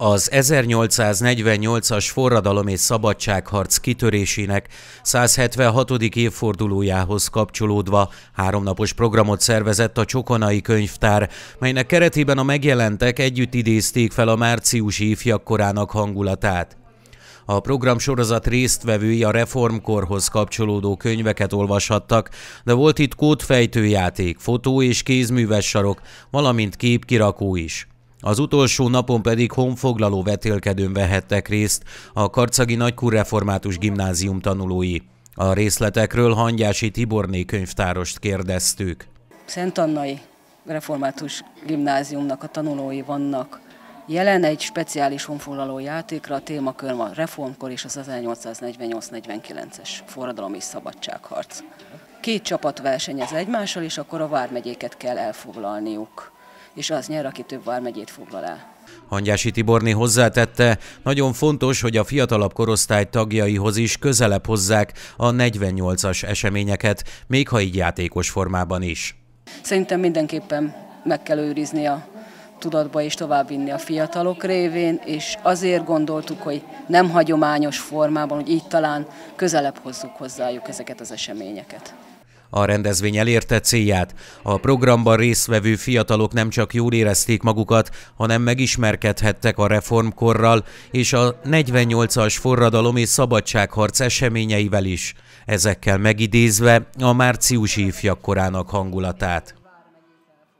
Az 1848-as forradalom és szabadságharc kitörésének 176. évfordulójához kapcsolódva háromnapos programot szervezett a Csokonai Könyvtár, melynek keretében a megjelentek együtt idézték fel a márciusi ifjakkorának hangulatát. A programsorozat résztvevői a reformkorhoz kapcsolódó könyveket olvashattak, de volt itt kódfejtőjáték, fotó és kézműves sarok, valamint képkirakó is. Az utolsó napon pedig honfoglaló vetélkedőn vehettek részt a Karcagi Nagykur Református Gimnázium tanulói. A részletekről Hangyási Tiborné könyvtárost kérdeztük. Szent Annai Református Gimnáziumnak a tanulói vannak jelen egy speciális honfoglaló játékra, a témakör a reformkor és az 1848-49-es forradalom és szabadságharc. Két csapat versenyez egymással, és akkor a vármegyéket kell elfoglalniuk és az nyer, aki több vármegyét foglal el. Hangyási Tiborni hozzátette, nagyon fontos, hogy a fiatalabb korosztály tagjaihoz is közelebb hozzák a 48-as eseményeket, még ha így játékos formában is. Szerintem mindenképpen meg kell őrizni a tudatba és továbbvinni a fiatalok révén, és azért gondoltuk, hogy nem hagyományos formában, hogy így talán közelebb hozzuk hozzájuk ezeket az eseményeket. A rendezvény elérte célját. A programban résztvevő fiatalok nem csak jól érezték magukat, hanem megismerkedhettek a reformkorral és a 48-as forradalom és szabadságharc eseményeivel is, ezekkel megidézve a márciusi ifjakkorának hangulatát.